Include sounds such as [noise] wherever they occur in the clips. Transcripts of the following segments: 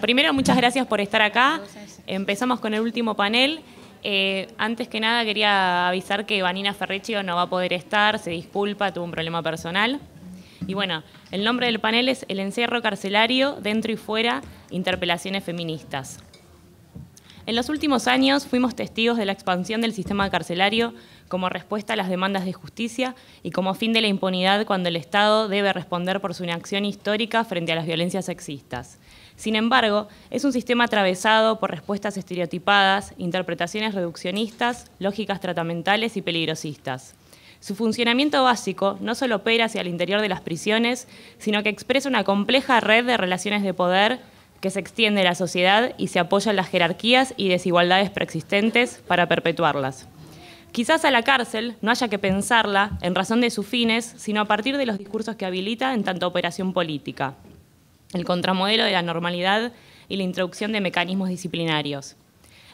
Primero, muchas gracias por estar acá. Empezamos con el último panel. Eh, antes que nada, quería avisar que Vanina Ferreccio no va a poder estar, se disculpa, tuvo un problema personal. Y bueno, el nombre del panel es El encierro carcelario, dentro y fuera, interpelaciones feministas. En los últimos años fuimos testigos de la expansión del sistema carcelario como respuesta a las demandas de justicia y como fin de la impunidad cuando el Estado debe responder por su inacción histórica frente a las violencias sexistas. Sin embargo, es un sistema atravesado por respuestas estereotipadas, interpretaciones reduccionistas, lógicas tratamentales y peligrosistas. Su funcionamiento básico no solo opera hacia el interior de las prisiones, sino que expresa una compleja red de relaciones de poder que se extiende a la sociedad y se apoya en las jerarquías y desigualdades preexistentes para perpetuarlas. Quizás a la cárcel no haya que pensarla en razón de sus fines, sino a partir de los discursos que habilita en tanta operación política el contramodelo de la normalidad y la introducción de mecanismos disciplinarios.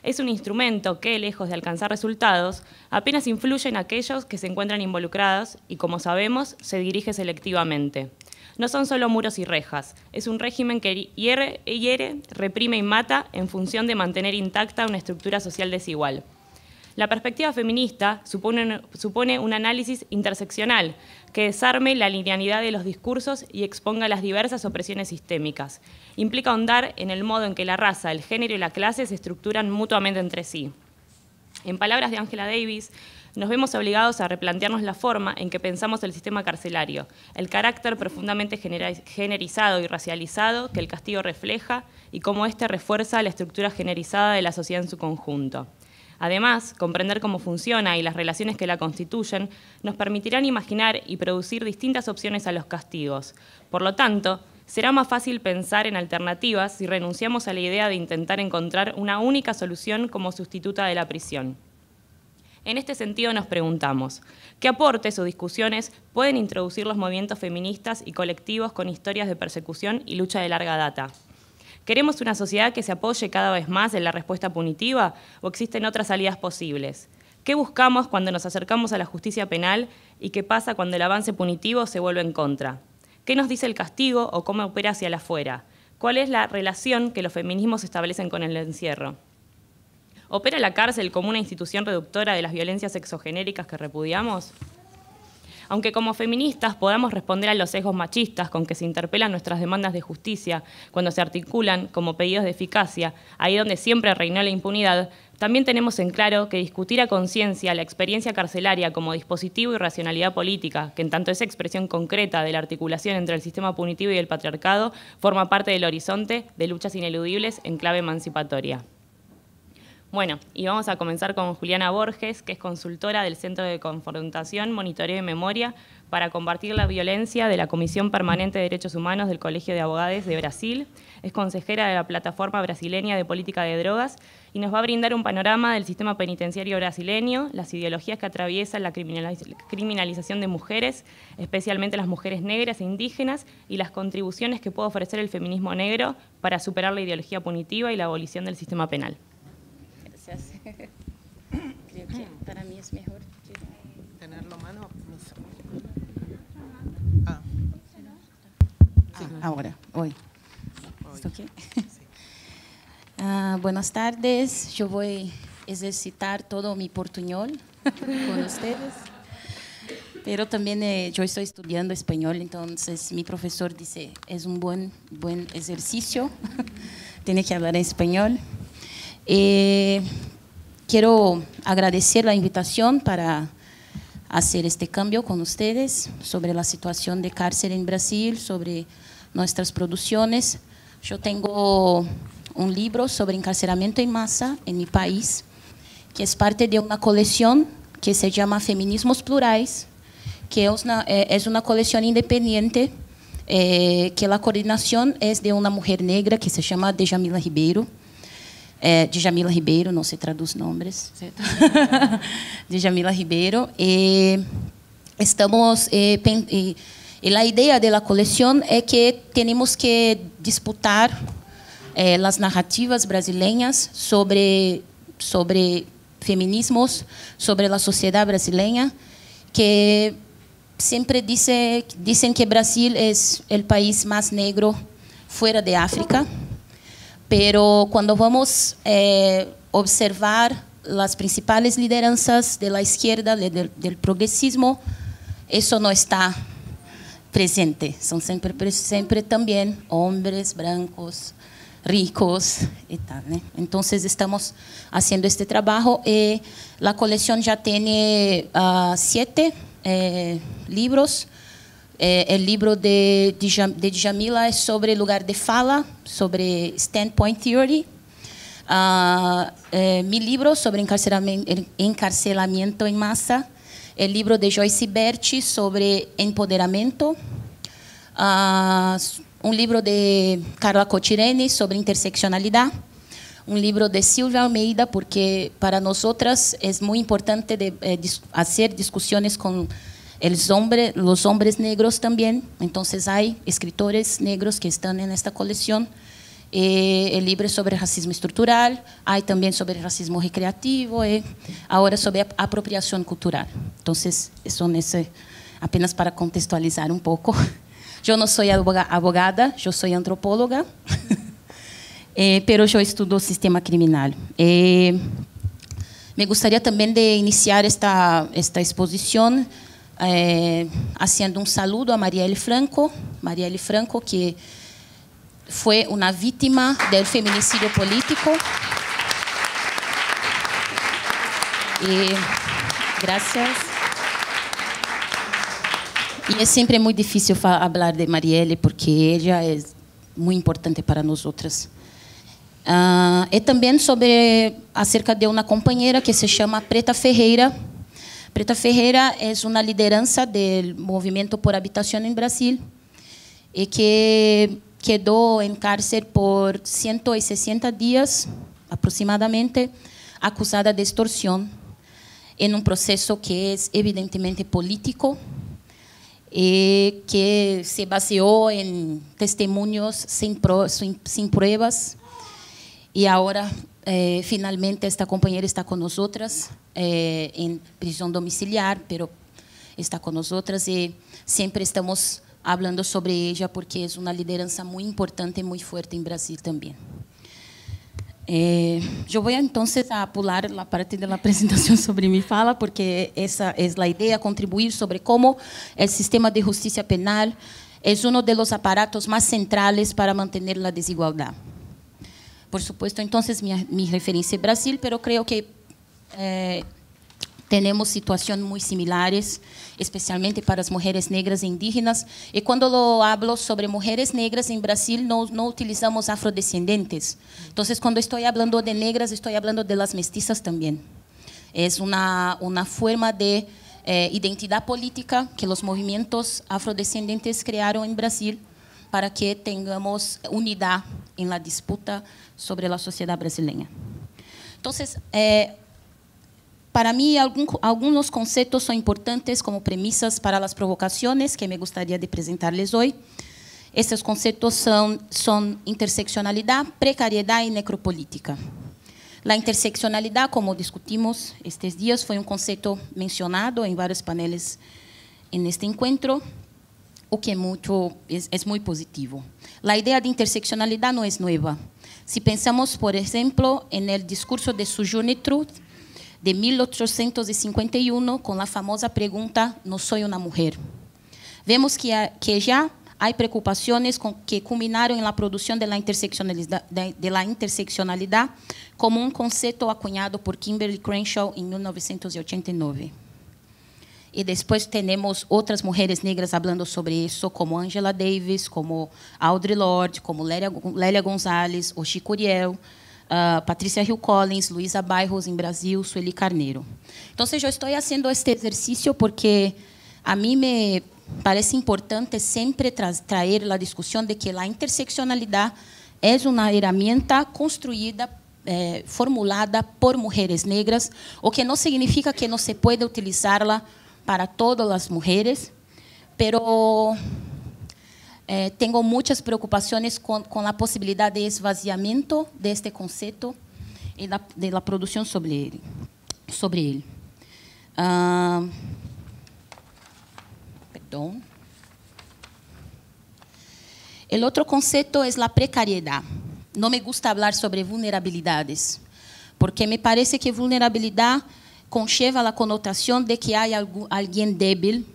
Es un instrumento que, lejos de alcanzar resultados, apenas influye en aquellos que se encuentran involucrados y, como sabemos, se dirige selectivamente. No son solo muros y rejas, es un régimen que hiere, hiere reprime y mata en función de mantener intacta una estructura social desigual. La perspectiva feminista supone, un análisis interseccional que desarme la linealidad de los discursos y exponga las diversas opresiones sistémicas. Implica ahondar en el modo en que la raza, el género y la clase se estructuran mutuamente entre sí. En palabras de Angela Davis, nos vemos obligados a replantearnos la forma en que pensamos el sistema carcelario, el carácter profundamente generizado y racializado que el castigo refleja y cómo éste refuerza la estructura generizada de la sociedad en su conjunto. Además, comprender cómo funciona y las relaciones que la constituyen nos permitirán imaginar y producir distintas opciones a los castigos. Por lo tanto, será más fácil pensar en alternativas si renunciamos a la idea de intentar encontrar una única solución como sustituta de la prisión. En este sentido nos preguntamos, ¿qué aportes o discusiones pueden introducir los movimientos feministas y colectivos con historias de persecución y lucha de larga data? ¿Queremos una sociedad que se apoye cada vez más en la respuesta punitiva o existen otras salidas posibles? ¿Qué buscamos cuando nos acercamos a la justicia penal y qué pasa cuando el avance punitivo se vuelve en contra? ¿Qué nos dice el castigo o cómo opera hacia la afuera? ¿Cuál es la relación que los feminismos establecen con el encierro? ¿Opera la cárcel como una institución reductora de las violencias exogenéricas que repudiamos? Aunque como feministas podamos responder a los sesgos machistas con que se interpelan nuestras demandas de justicia cuando se articulan como pedidos de eficacia, ahí donde siempre reinó la impunidad, también tenemos en claro que discutir a conciencia la experiencia carcelaria como dispositivo y racionalidad política, que en tanto es expresión concreta de la articulación entre el sistema punitivo y el patriarcado, forma parte del horizonte de luchas ineludibles en clave emancipatoria. Bueno, y vamos a comenzar con Juliana Borges, que es consultora del Centro de Confrontación, Monitoreo y Memoria para combatir la violencia de la Comisión Permanente de Derechos Humanos del Colegio de Abogados de Brasil. Es consejera de la Plataforma Brasileña de Política de Drogas y nos va a brindar un panorama del sistema penitenciario brasileño, las ideologías que atraviesan la criminalización de mujeres, especialmente las mujeres negras e indígenas, y las contribuciones que puede ofrecer el feminismo negro para superar la ideología punitiva y la abolición del sistema penal. [laughs] Creo que mm. para mí es mejor tenerlo mano ah. Ah, ahora, hoy. [laughs] Ah, buenas tardes, yo voy a ejercitar todo mi portuñol [laughs] con ustedes. Pero también eh, yo estoy estudiando español, entonces mi profesor dice, es un buen, buen ejercicio, tiene que hablar español. Eh, quiero agradecer la invitación para hacer este cambio con ustedes sobre la situación de cárcel en Brasil, sobre nuestras producciones. Yo tengo un libro sobre encarcelamiento en masa en mi país, que es parte de una colección que se llama Feminismos Plurais, que es una, eh, colección independiente, eh, que la coordinación es de una mujer negra que se llama Dejamila Ribeiro. é, de Jamila Ribeiro, não se traduz nomes, [laughs] de Jamila Ribeiro. E estamos e, e, e a ideia da coleção é que temos que disputar é, as narrativas brasileiras sobre sobre feminismos, sobre a sociedade brasileira, que sempre dice, dizem que Brasil é o país mais negro fora de África. Pero cuando vamos a eh, observar las principales lideranzas de la izquierda, del, progresismo, eso no está presente. Son siempre, siempre también hombres blancos, ricos y tal. ¿eh? Entonces estamos haciendo este trabajo. y la colección ya tiene ah, siete eh, libros é, o é livro de, de, Jamila é sobre lugar de fala, sobre standpoint theory. Uh, ah, é, meu livro sobre encarceramento, encarcelamento em massa. O é livro de Joyce Berti sobre empoderamento. Uh, um livro de Carla Cotirene sobre interseccionalidade. Um livro de Silvia Almeida, porque para nós outras é muito importante de, fazer discussões com hombre, los hombres negros también, entonces hay escritores negros que están en esta colección. Eh, el libro sobre racismo estructural, hay también sobre racismo recreativo, eh, ahora sobre apropiación cultural. Entonces, eso ese, apenas para contextualizar un poco. [laughs] Yo no soy abogada, yo soy antropóloga, [laughs] eh, pero yo estudio sistema criminal. Eh, me gustaría también de iniciar esta, esta exposición é, um saludo a Marielle Franco, Marielle Franco que foi uma vítima do feminicídio político. E graças. E é sempre muito difícil falar de Marielle porque ela é muito importante para nós outras. Uh, ah, e também sobre acerca de uma companheira que se chama Preta Ferreira, Preta Ferreira es una lideranza del movimiento por habitación en Brasil y eh, que quedó en cárcel por 160 días aproximadamente, acusada de extorsión en un proceso que es evidentemente político, y eh, que se basó en testimonios sin, sin, pruebas y ahora Eh, finalmente esta compañera está con nosotras eh, en prisión domiciliar, pero está con nosotras y eh, siempre estamos hablando sobre ella porque es una lideranza muy importante y muy fuerte en Brasil también. Eh, yo voy entonces a pular la parte de la [laughs] presentación sobre mi fala, porque esa es la idea, contribuir sobre cómo el sistema de justicia penal es uno de los aparatos más centrales para mantener la desigualdad. por supuesto, entonces mi, referencia es Brasil, pero creo que eh, tenemos situaciones muy similares, especialmente para las mujeres negras e indígenas. Y cuando lo hablo sobre mujeres negras en Brasil, no, utilizamos afrodescendentes. Entonces, cuando estoy hablando de negras, estoy hablando de las mestizas también. Es una, forma de eh, identidad política que los movimientos afrodescendientes crearon en Brasil para que tenhamos unidade em la disputa sobre a sociedade brasileira. Então, eh, para mim, algum, alguns conceitos são importantes como premissas para as provocações que me gostaria de apresentar hoy. hoje. Esses conceitos são, são interseccionalidade, precariedade e necropolítica. A interseccionalidade, como discutimos estes dias, foi um conceito mencionado em vários painéis neste encontro o que é muito, é es é positivo. A ideia de interseccionalidade não é nova. Se pensamos, por exemplo, no discurso de Sojourner Truth de 1851 com a famosa pergunta: Não sou uma mulher", Vemos que, que há preocupações que culminaram na produção da de interseccionalidade, como um conceito acuñado por Kimberly Crenshaw em 1989. E depois temos outras mulheres negras falando sobre isso, como Angela Davis, como Audre Lorde, como Lélia, Lélia Gonzalez, Oxi Curiel, Uh, ah, Patrícia Hill Collins, Luísa Bairros em Brasil, Sueli Carneiro. Então, eu estou fazendo este exercício porque a mim me parece importante sempre tra trazer a discussão de que a interseccionalidade é uma ferramenta construída eh, formulada por mulheres negras, o que não significa que não se pode utilizá-la para todas as mulheres, pero eh, tenho muitas preocupações com, a possibilidade de esvaziamento deste conceito e da, de la produção sobre ele. Sobre ele. Ah, perdão. El outro conceito é a precariedade. Não me gusta falar sobre vulnerabilidades, porque me parece que vulnerabilidade conlleva la connotación de que hay alguien débil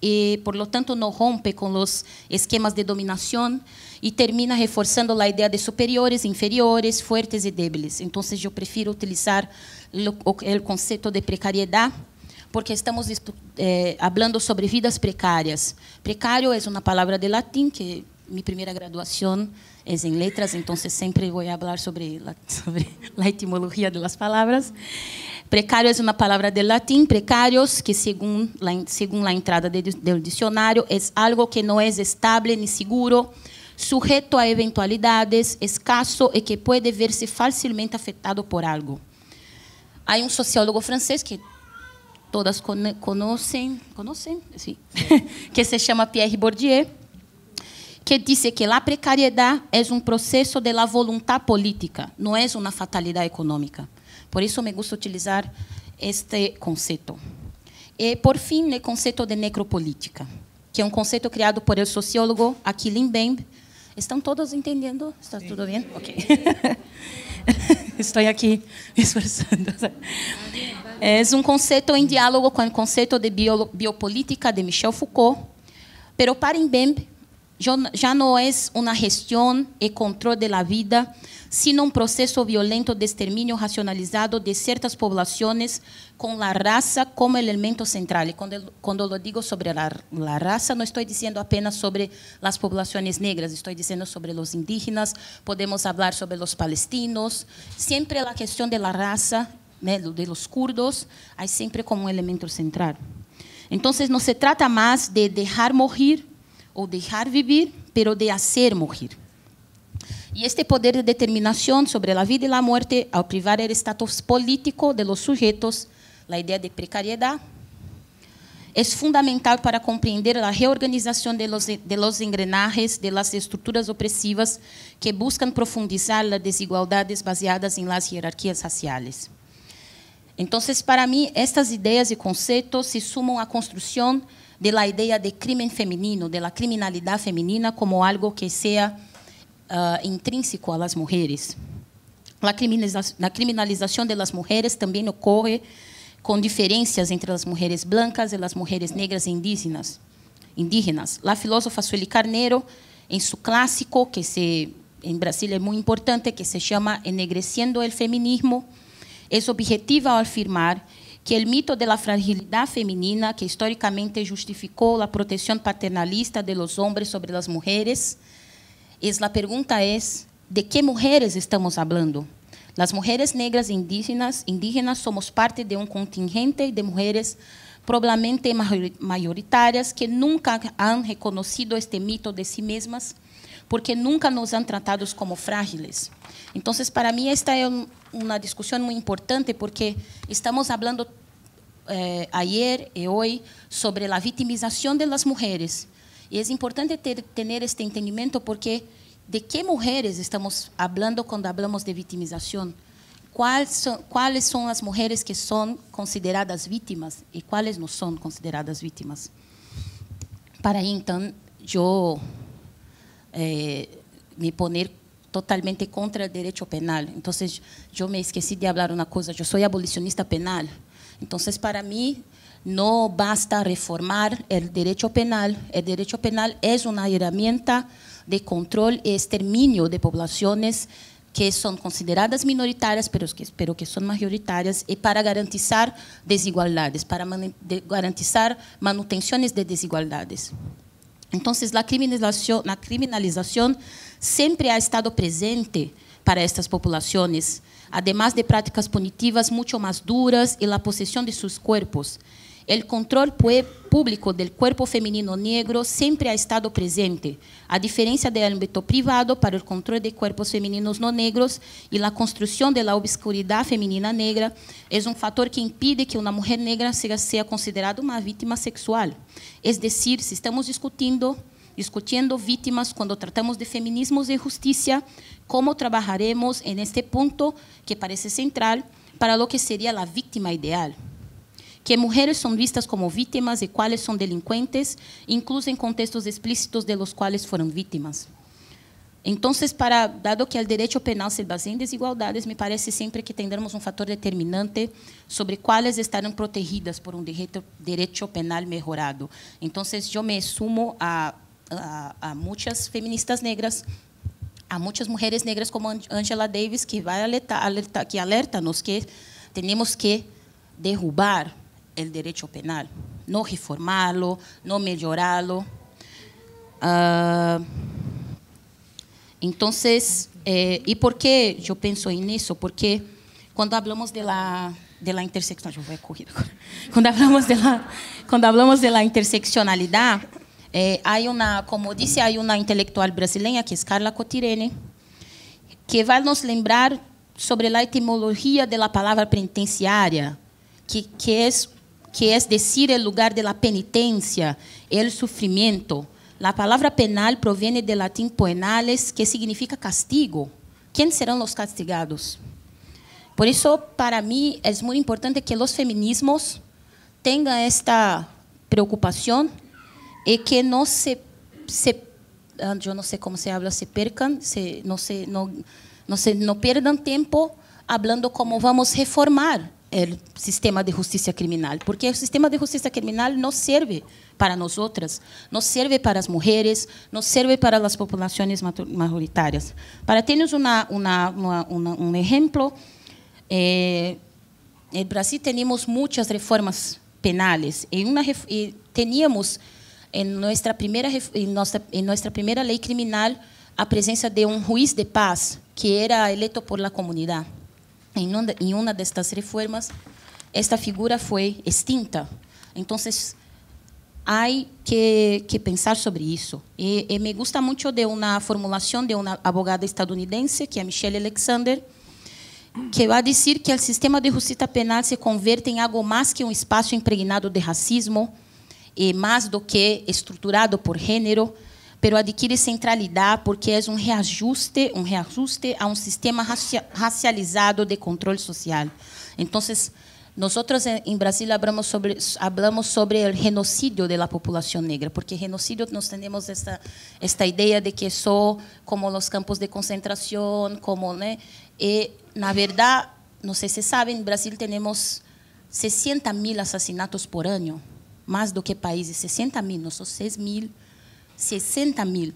y por lo tanto no rompe con los esquemas de dominación y termina reforzando la idea de superiores, inferiores, fuertes y débiles. Entonces yo prefiero utilizar el concepto de precariedad porque estamos eh, hablando sobre vidas precárias. Precário é uma palavra de latim que minha primeira graduação é em letras, então sempre vou falar sobre a sobre das palavras. de é uma palavra do latim. Precários, precarios, que segundo a entrada do dicionário é algo que não é estable nem seguro, sujeto a eventualidades, escasso e que ver se fácilmente afetado por algo. Há um sociólogo francês que todas conhecem, conhecem, sim, que se chama Pierre Bourdieu, que disse que a precariedade é um processo de la voluntad política, não é uma fatalidade econômica. Por isso me gusta utilizar este conceito. E, por fim, o conceito de necropolítica, que é um conceito criado por sociólogo Aquilin Bembe. Estão todos entendendo? Está tudo bem? Ok. [laughs] Estou aqui me esforçando. É, é um conceito em diálogo com o conceito de biopolítica de Michel Foucault, Mas, para Mbembe. ya no es una gestión y control de la vida, sino un proceso violento de exterminio racionalizado de ciertas poblaciones con la raza como elemento central. Y cuando lo digo sobre la raza, no estoy diciendo apenas sobre las poblaciones negras, estoy diciendo sobre los indígenas, podemos hablar sobre los palestinos, siempre la cuestión de la raza, de los kurdos, hay siempre como elemento central. Entonces, no se trata más de dejar morir ou deixar viver, pero de hacer morrer. E este poder de determinação sobre a vida e a morte ao privar o estatus político de los sujetos, a ideia de precariedade é fundamental para compreender a reorganização de los, de los engrenajes de las estruturas opressivas que buscam profundizar las desigualdades baseadas em las jerarquías raciales. Então, para mim estas ideias e conceitos se sumam à construção de la idea de crimen feminino, de la criminalidad femenina como algo que sea uh, intrínseco a las mujeres. La, criminaliza la criminalización de las mujeres también ocurre con diferencias entre las mujeres blancas y las mujeres negras e indígenas. indígenas. La filósofa Sueli Carneiro, en su clásico, que se, en Brasil es muy importante, que se llama Ennegreciendo el Feminismo, es objetiva al afirmar que o mito da fragilidade feminina, que historicamente justificou a proteção paternalista de los hombres sobre as mulheres, a pergunta é de que mulheres estamos falando? As mulheres negras indígenas, indígenas somos parte de um contingente de mulheres probablemente mayoritadas que nunca han reconocido este mito de si sí mesmas porque nunca nos han tratado como frágiles. Então, para mim, esta é uma discussão muito importante, porque estamos falando eh, ayer e hoje sobre a vitimização das mulheres. E é importante ter, ter este entendimento, porque de que mulheres estamos falando quando falamos de vitimização? Quais são, quais são as mulheres que são consideradas vítimas e quais não são consideradas vítimas? Para então, eu Eh, me poner totalmente contra el derecho penal. Entonces, yo me esquecí de hablar una cosa, yo soy abolicionista penal. Entonces, para mí no basta reformar el derecho penal, el derecho penal es una herramienta de control y exterminio de poblaciones que son consideradas minoritarias, pero que, pero que son mayoritarias, y para garantizar desigualdades, para garantizar manutenciones de desigualdades. Então, a criminalização, la criminalización siempre ha estado presente para estas populações, además de práticas punitivas muito mais duras e a posesión de seus corpos. O controle público do cuerpo feminino negro sempre ha estado presente, a diferença do âmbito privado para o controle de cuerpos femininos não negros e a construção de la feminina negra é um fator que impede que uma mulher negra seja considerada uma víctima sexual. Es decir, si estamos discutindo, discutindo vítimas quando tratamos de feminismos de justiça, como trabalharemos em este ponto que parece central para lo que seria la víctima ideal que mulheres são vistas como vítimas e quais são delinquentes, incluso em contextos explícitos de los quais foram vítimas. Então, para, dado que o direito penal se baseia em desigualdades, me parece sempre que tendremos um fator determinante sobre quais estarão protegidas por um direito, direito penal melhorado. Então, eu me sumo a, a, a muitas feministas negras, a muitas mulheres negras como Angela Davis, que vai alertar, que alerta-nos que temos que derrubar o direito penal, no reformarlo, não mejorarlo. Uh, então, eh, e por que eu penso nisso? Porque quando falamos de la, de interseccionalidade, eu vou correr agora. Quando falamos de quando falamos de interseccionalidade, eh, há uma, como disse, há uma intelectual brasileira que é Carla Cotirene, que vai nos lembrar sobre a etimologia da palavra penitenciária, que que é que es decir el lugar de la penitencia, el sufrimiento. La palabra penal proviene del latín penales, que significa castigo. ¿Quiénes serán los castigados? Por eso, para mí, es muy importante que los feminismos tengan esta preocupación y que no se, se ah, yo no sé cómo se habla, se percan, se, no, se, no, no, se, no pierdan tiempo hablando cómo vamos a reformar el sistema de justicia criminal, porque el sistema de justicia criminal no sirve para nosotras, no sirve para las mujeres, no sirve para las poblaciones mayoritarias. Para tener un ejemplo, eh, en Brasil tenemos muchas reformas penales y, una, teníamos en nuestra, primera, nuestra, primera ley criminal la presencia de un juez de paz que era electo por la comunidad. em uma destas reformas, esta figura foi extinta. Então, há que, que, pensar sobre isso. E, e, me gusta muito de uma formulação de uma abogada estadunidense, que é Michelle Alexander, que vai dizer que o sistema de justiça penal se converte em algo mais que um espaço impregnado de racismo, e mais do que estruturado por gênero, pero adquire centralidade porque é um reajuste, um reajuste a um sistema racializado de controle social. Então, nós em Brasil falamos sobre falamos sobre o genocídio da população negra, porque genocídio nós temos esta esta ideia de que só como os campos de concentração, como, né? E eh, na verdade, não sei se sabem, no Brasil temos 60 mil assassinatos por ano, mais do que países, 60 mil, nós somos 6 mil 60 mil.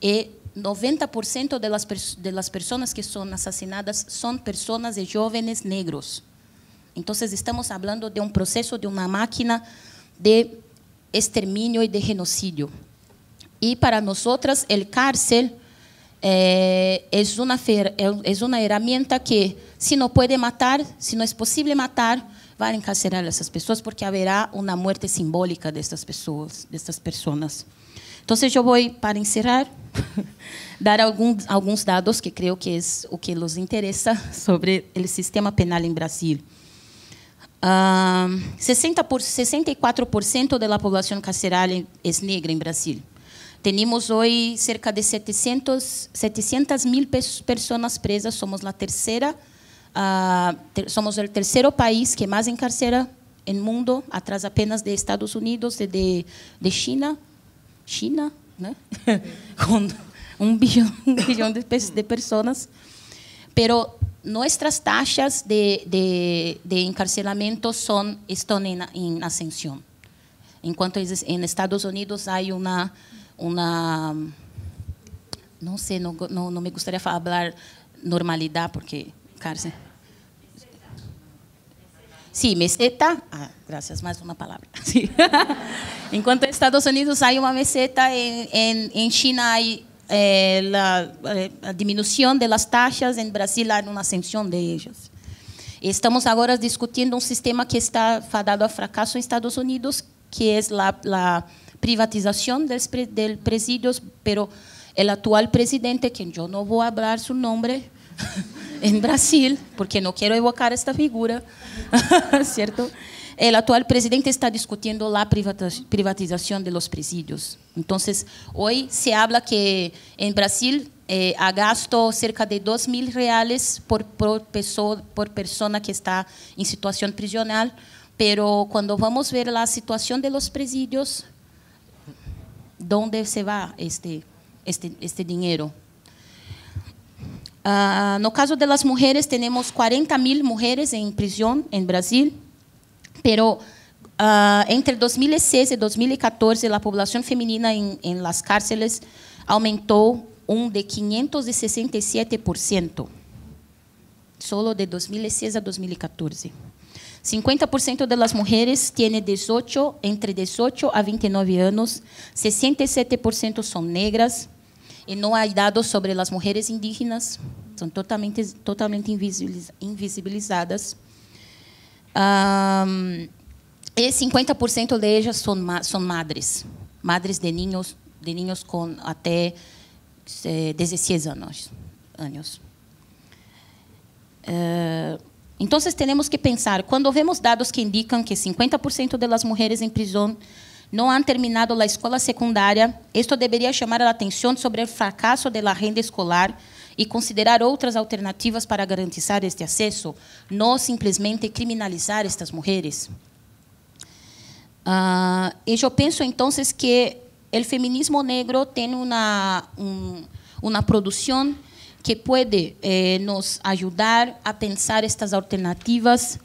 Y eh, 90% de las, de las personas que son asesinadas son personas de jóvenes negros. Entonces estamos hablando de un proceso, de una máquina de exterminio y de genocidio. Y para nosotras el cárcel eh, es, una es una herramienta que si no puede matar, si no es posible matar, va a encarcelar a esas personas porque habrá una muerte simbólica de estas personas. De estas personas. Então, eu vou para encerrar [laughs] dar alguns, alguns dados que creio que é o que nos interessa [laughs] sobre o sistema penal em Brasil. Uh, ah, 60 por, 64% da população carcerária é, é negra em Brasil. Temos hoje cerca de 700, 700 mil pessoas presas. Somos a terceira, uh, ter, somos o terceiro país que mais encarcera no mundo, atrás apenas de Estados Unidos e de, de China. China, né? [laughs] com um bilhão, um bilhão de, de pessoas. Pero nossas taxas de, de, de encarcelamento são, estão em, em ascensão. Enquanto em Estados Unidos há uma uma não sei não, não, não me gostaria de falar normalidade porque cárcel. Sí, meseta. Ah, gracias, más una palabra. [laughs] Sí. en cuanto a Estados Unidos hay una meseta, en, en, en China hay eh, la, eh, la, disminución de las tasas, en Brasil hay una ascensión de ellas. Estamos ahora discutiendo un sistema que está fadado a fracaso en Estados Unidos, que es la, la privatización del, del presidio, pero el actual presidente, que yo no voy a hablar su nombre, [laughs] en Brasil, porque no quiero evocar esta figura, [laughs] ¿cierto? El actual presidente está discutiendo la privatización de los presidios. Entonces, hoy se habla que en Brasil eh, ha gasto cerca de 2 mil reales por, persona, que está en situación prisional, pero cuando vamos a ver la situación de los presidios, ¿dónde se va este, este, este dinero? En ah, no caso de las mujeres, tenemos 40 mil mujeres en prisión en Brasil, pero ah, entre 2006 y 2014 la población femenina en, las cárceles aumentó un de 567%, solo de 2006 a 2014. 50% de las mujeres tienen 18, entre 18 a 29 años, 67% son negras, e não há dados sobre as mulheres indígenas, são totalmente, totalmente invisibilizadas. Um, e 50% delas são, são madres, madres de ninhos, de ninhos com até 16 eh, anos. anos. Uh, então, temos que pensar, quando vemos dados que indicam que 50% das mulheres em prisão não han terminado a escola secundária. Isto deveria chamar a atenção sobre o fracasso da renda escolar e considerar outras alternativas para garantizar este acesso, não simplesmente criminalizar estas mulheres. Uh, ah, y yo pienso que o feminismo negro tem uma un, una que pode eh, nos ajudar a pensar estas alternativas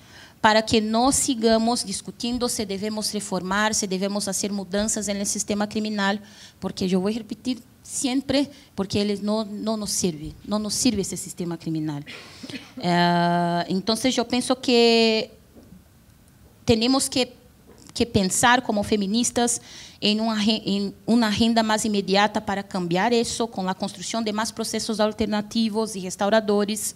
para que não sigamos discutindo se devemos reformar, se devemos fazer mudanças no sistema criminal, porque eu vou repetir sempre, porque ele não, não nos serve, não nos serve esse sistema criminal. Eh, então, eu penso que temos que, que pensar como feministas em uma, em uma agenda mais imediata para cambiar isso, com a construção de mais processos alternativos e restauradores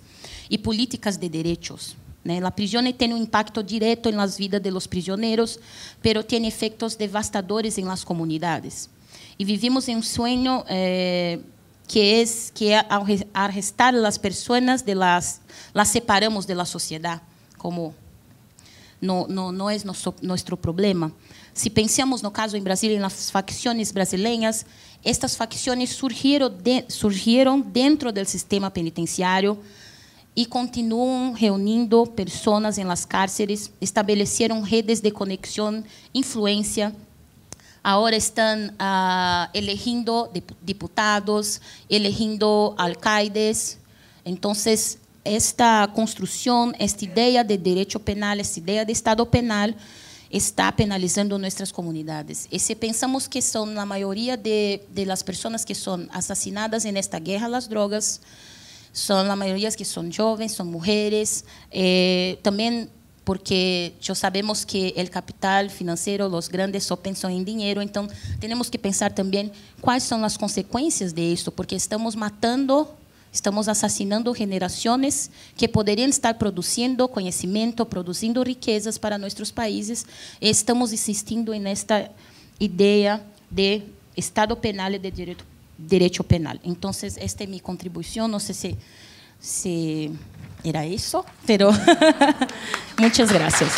e políticas de direitos. Né? La prigione tem um impacto direto em las vidas de los prisioneros, pero tiene efectos devastadores en las comunidades. E vivimos em um sonho eh, que es é, que é ao arrestar as pessoas, las, las separamos de la sociedad, como não no, no es nosso, problema. Se si pensamos no caso em Brasil, em as facções brasileiras, estas facções surgieron de, surgiram dentro do sistema penitenciário, e continuam reunindo pessoas em las cárceres, estabeleceram redes de conexão, influência. Agora estão uh, ah, elegindo deputados, elegindo alcaides. Então, esta construção, esta ideia de direito penal, esta ideia de Estado penal, está penalizando nossas comunidades. E se pensamos que são a maioria de, de las pessoas que são assassinadas nesta guerra às drogas, são a maioria que são jovens, são mulheres. Eh, também porque nós sabemos que o capital financeiro, os grandes só pensam em dinheiro, então temos que pensar também quais são as consequências de porque estamos matando, estamos assassinando gerações que poderiam estar produzindo conhecimento, produzindo riquezas para nossos países, estamos insistindo esta ideia de Estado penal e de direito derecho penal. Entonces, esta es mi contribución, no sé si, si era eso, pero [laughs] muchas gracias.